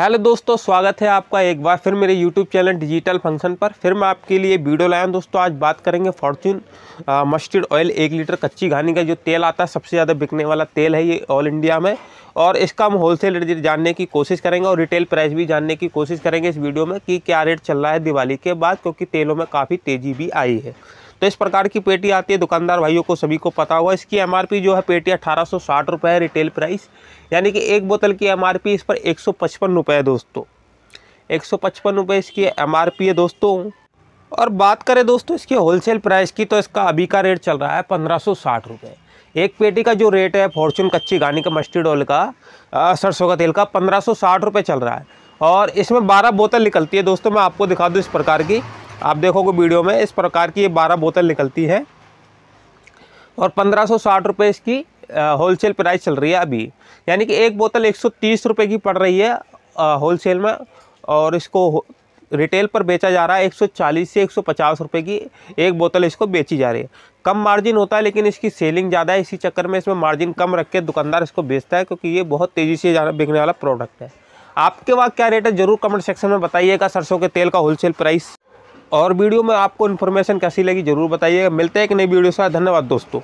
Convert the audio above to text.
hello दोस्तों स्वागत है आपका एक बार फिर मेरे यूट्यूब चैनल डिजिटल फंक्शन पर फिर मैं आपके लिए वीडियो लाया हूं दोस्तों आज बात करेंगे फॉर्चून मस्टर्ड ऑयल एक लीटर कच्ची घानी का जो तेल आता है सबसे ज़्यादा बिकने वाला तेल है ये ऑल इंडिया में और इसका हम होलसेल रेट जानने की कोशिश करेंगे और रिटेल प्राइस भी जानने की कोशिश करेंगे इस वीडियो में कि क्या रेट चल रहा है दिवाली के बाद क्योंकि तेलों में काफ़ी तेज़ी भी आई है तो इस प्रकार की पेटी आती है दुकानदार भाइयों को सभी को पता होगा इसकी एम जो है पेटी अठारह सौ है रिटेल प्राइस यानी कि एक बोतल की एम इस पर एक सौ है दोस्तों एक सौ इसकी एम है दोस्तों और बात करें दोस्तों इसके होलसेल प्राइस की तो इसका अभी का रेट चल रहा है पंद्रह सौ साठ रुपये एक पेटी का जो रेट है फॉर्चून कच्ची गानी का मस्टर्ड ऑयल का सरसों का तेल का पंद्रह सौ साठ रुपये चल रहा है और इसमें बारह बोतल निकलती है दोस्तों मैं आपको दिखा दूँ इस प्रकार की आप देखोगे वीडियो में इस प्रकार की ये बारह बोतल निकलती है और पंद्रह सौ साठ रुपये इसकी होलसेल प्राइस चल रही है अभी यानी कि एक बोतल एक सौ तीस रुपये की पड़ रही है होलसेल में और इसको रिटेल पर बेचा जा रहा है 140 से 150 रुपए की एक बोतल इसको बेची जा रही है कम मार्जिन होता है लेकिन इसकी सेलिंग ज़्यादा है इसी चक्कर में इसमें मार्जिन कम रख के दुकानदार इसको बेचता है क्योंकि ये बहुत तेज़ी से ज़्यादा बिकने वाला प्रोडक्ट है आपके वहाँ क्या रेट है ज़रूर कमेंट सेक्शन में बताइएगा सरसों के तेल का होलसेल प्राइस और वीडियो में आपको इन्फॉर्मेशन कैसी लगी ज़रूर बताइएगा मिलते हैं एक नई वीडियो से धन्यवाद दोस्तों